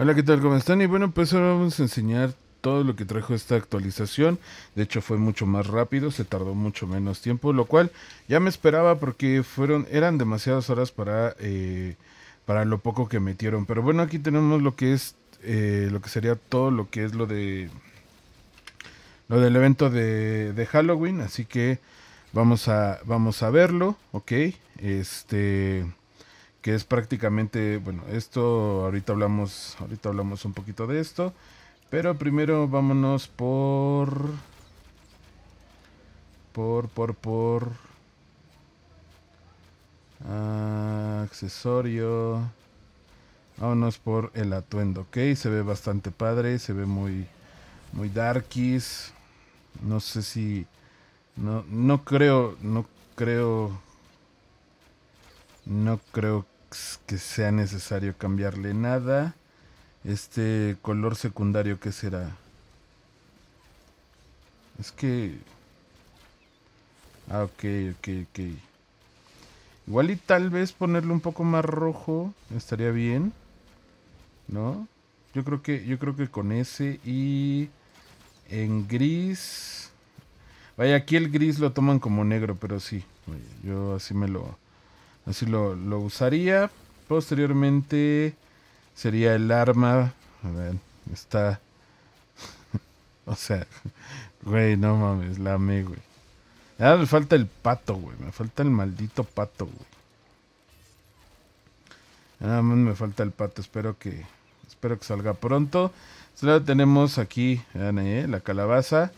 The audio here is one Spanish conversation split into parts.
Hola, ¿qué tal? ¿Cómo están? Y bueno, pues ahora vamos a enseñar todo lo que trajo esta actualización. De hecho, fue mucho más rápido, se tardó mucho menos tiempo, lo cual ya me esperaba porque fueron, eran demasiadas horas para, eh, para lo poco que metieron. Pero bueno, aquí tenemos lo que es, eh, lo que sería todo lo que es lo de, lo del evento de, de Halloween. Así que vamos a, vamos a verlo, ¿ok? Este que es prácticamente, bueno, esto ahorita hablamos, ahorita hablamos un poquito de esto, pero primero vámonos por por por por ah, accesorio. Vámonos por el atuendo, ok, se ve bastante padre, se ve muy muy darkies. No sé si no creo, no creo no creo que que sea necesario cambiarle nada. Este color secundario, Que será? Es que... Ah, ok, ok, ok. Igual y tal vez ponerle un poco más rojo estaría bien. ¿No? Yo creo que, yo creo que con ese y en gris... Vaya, aquí el gris lo toman como negro, pero sí. Yo así me lo Así lo, usaría. Posteriormente sería el arma. A ver, está. o sea, güey, no mames, la amé, güey. Ah, me falta el pato, güey. Me falta el maldito pato, güey. Nada más me falta el pato. Espero que, espero que salga pronto. Solo tenemos aquí ¿eh? la calabaza.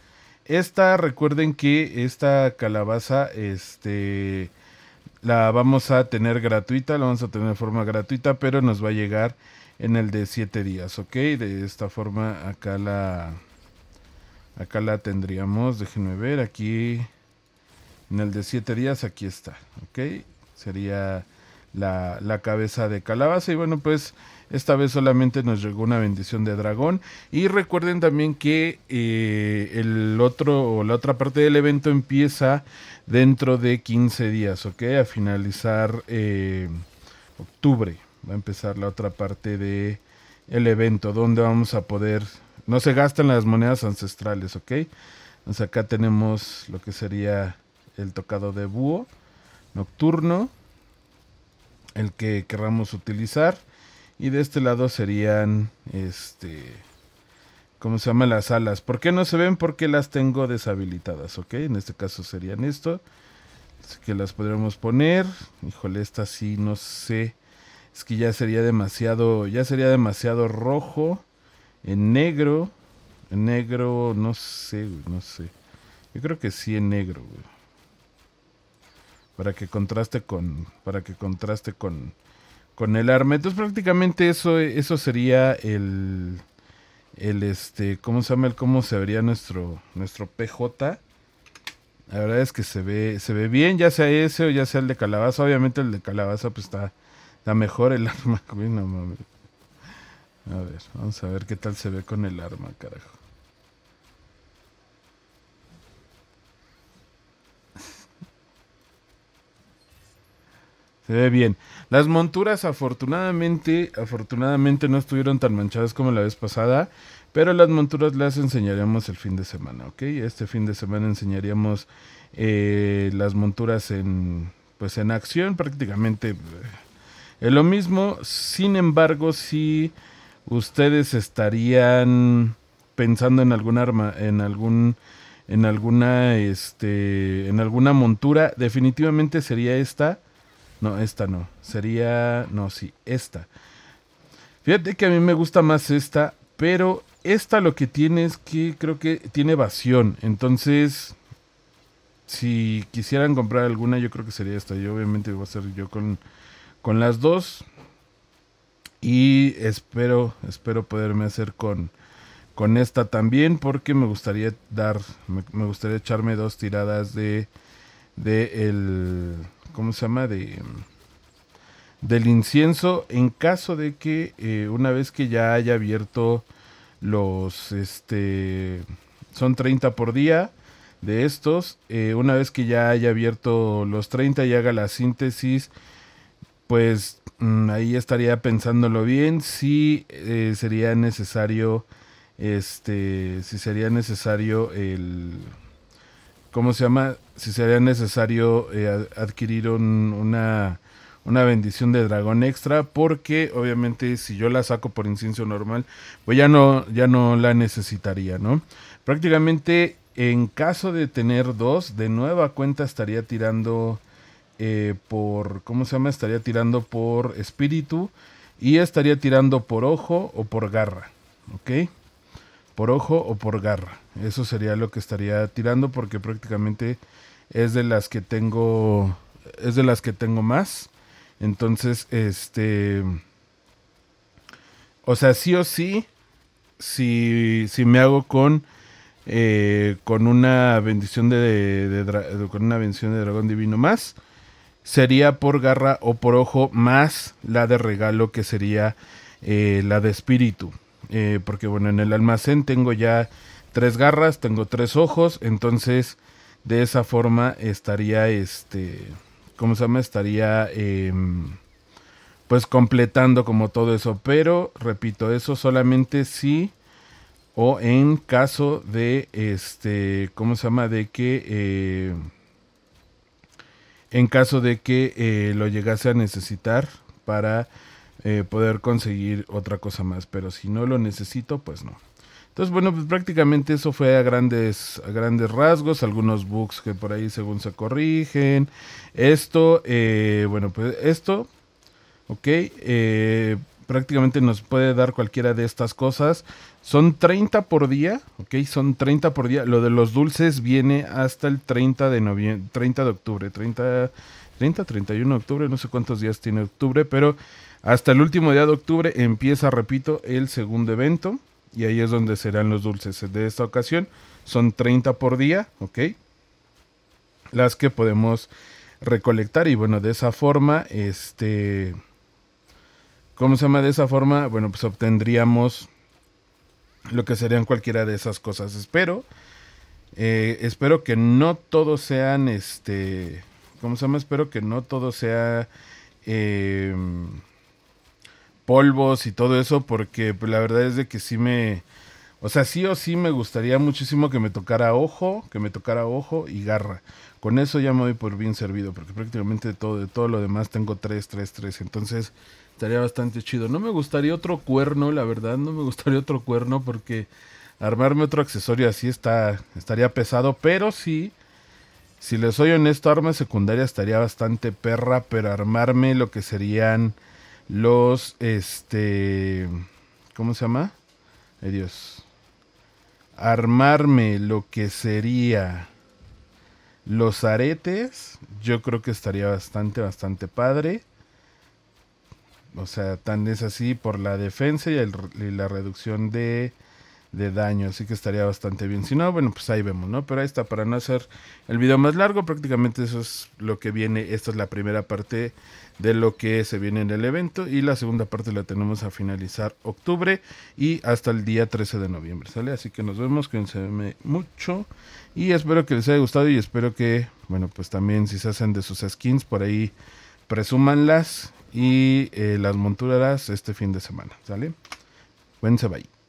Esta, recuerden que esta calabaza, este, la vamos a tener gratuita, la vamos a tener de forma gratuita, pero nos va a llegar en el de 7 días, ¿ok? De esta forma acá la acá la tendríamos, déjenme ver, aquí en el de 7 días, aquí está, ¿ok? Sería la, cabeza de calabaza. Y bueno, pues esta vez solamente nos llegó una bendición de dragón. Y recuerden también que eh, el otro o la otra parte del evento empieza dentro de 15 días, ¿ok? A finalizar eh, octubre. Va a empezar la otra parte de el evento donde vamos a poder... No se gastan las monedas ancestrales, ¿ok? Entonces acá tenemos lo que sería el tocado de búho nocturno el que querramos utilizar. Y de este lado serían, este, ¿cómo se llama? Las alas. ¿Por qué no se ven? Porque las tengo deshabilitadas, ¿ok? En este caso serían esto. Así que las podríamos poner. Híjole, esta sí, no sé. Es que ya sería demasiado, ya sería demasiado rojo. En negro, en negro, no sé, no sé. Yo creo que sí en negro, para que contraste con para que contraste con, el arma. Entonces prácticamente eso eso sería el el este cómo se llama el cómo se vería nuestro nuestro PJ. La verdad es que se ve se ve bien, ya sea ese o ya sea el de calabaza. Obviamente el de calabaza pues está la mejor el arma, A ver, vamos a ver qué tal se ve con el arma, carajo. Se ve bien. Las monturas afortunadamente, afortunadamente no estuvieron tan manchadas como la vez pasada, pero las monturas las enseñaremos el fin de semana, ¿ok? Este fin de semana enseñaríamos eh, las monturas en, pues en acción prácticamente. Es eh, lo mismo, sin embargo, si ustedes estarían pensando en algún arma, en algún en alguna este en alguna montura, definitivamente sería esta no, esta no. Sería. No, sí, esta. Fíjate que a mí me gusta más esta, pero esta lo que tiene es que creo que tiene evasión. Entonces, si quisieran comprar alguna, yo creo que sería esta. Yo obviamente voy a hacer yo con, con las dos. Y espero, espero poderme hacer con, con esta también, porque me gustaría dar, me, gustaría echarme dos tiradas de, de el ¿cómo se llama? De, del incienso en caso de que eh, una vez que ya haya abierto los, este, son 30 por día de estos, eh, una vez que ya haya abierto los 30 y haga la síntesis, pues mm, ahí estaría pensándolo bien si eh, sería necesario, este, si sería necesario el ¿cómo se llama? Si sería necesario eh, adquirir una, bendición de dragón extra, porque obviamente si yo la saco por incienso normal, pues ya no, ya no la necesitaría, ¿no? Prácticamente en caso de tener dos, de nueva cuenta estaría tirando eh, por, ¿cómo se llama? Estaría tirando por espíritu y estaría tirando por ojo o por garra, ¿ok? por ojo o por garra. Eso sería lo que estaría tirando porque prácticamente es de las que tengo es de las que tengo más. Entonces, este o sea, sí o sí si, si me hago con eh, con una bendición de, de, con una bendición de dragón divino más sería por garra o por ojo más la de regalo que sería eh, la de espíritu eh, porque bueno, en el almacén tengo ya tres garras, tengo tres ojos, entonces de esa forma estaría, este, ¿cómo se llama? Estaría, em, pues completando como todo eso, pero repito, eso solamente si o en caso de, este, ¿cómo se llama? De que... Eh, en caso de que eh, lo llegase a necesitar para eh, poder conseguir otra cosa más. Pero si no lo necesito, pues no. Entonces, bueno, pues prácticamente eso fue a grandes, a grandes rasgos, algunos bugs que por ahí según se corrigen. Esto, eh, bueno, pues esto, ok, eh, prácticamente nos puede dar cualquiera de estas cosas. Son 30 por día, ok, son 30 por día. Lo de los dulces viene hasta el 30 de, noviembre, 30 de octubre, 30, 30, 31 de octubre, no sé cuántos días tiene octubre, pero hasta el último día de octubre empieza, repito, el segundo evento y ahí es donde serán los dulces de esta ocasión. Son 30 por día, ¿ok? Las que podemos recolectar y bueno, de esa forma, este... ¿Cómo se llama? De esa forma, bueno, pues obtendríamos lo que serían cualquiera de esas cosas. Espero, eh, espero que no todos sean, este... ¿Cómo se llama? Espero que no todo sea... Eh, polvos y todo eso, porque pues, la verdad es de que sí me... O sea, sí o sí me gustaría muchísimo que me tocara ojo, que me tocara ojo y garra. Con eso ya me voy por bien servido, porque prácticamente de todo, de todo lo demás tengo 3, 3, 3. Entonces estaría bastante chido. No me gustaría otro cuerno, la verdad, no me gustaría otro cuerno, porque armarme otro accesorio así está, estaría pesado, pero sí. Si les soy honesto, arma secundaria estaría bastante perra, pero armarme lo que serían los, este, ¿cómo se llama? Ay Dios. Armarme lo que sería los aretes, yo creo que estaría bastante, bastante padre. O sea, tan es así por la defensa y, y la reducción de de daño, así que estaría bastante bien. Si no, bueno, pues ahí vemos, ¿no? Pero ahí está, para no hacer el video más largo, prácticamente eso es lo que viene. Esta es la primera parte de lo que se viene en el evento y la segunda parte la tenemos a finalizar octubre y hasta el día 13 de noviembre, ¿sale? Así que nos vemos, cuídense mucho y espero que les haya gustado y espero que, bueno, pues también si se hacen de sus skins por ahí, presúmanlas y eh, las monturarás este fin de semana, ¿sale? Cuídense, bye.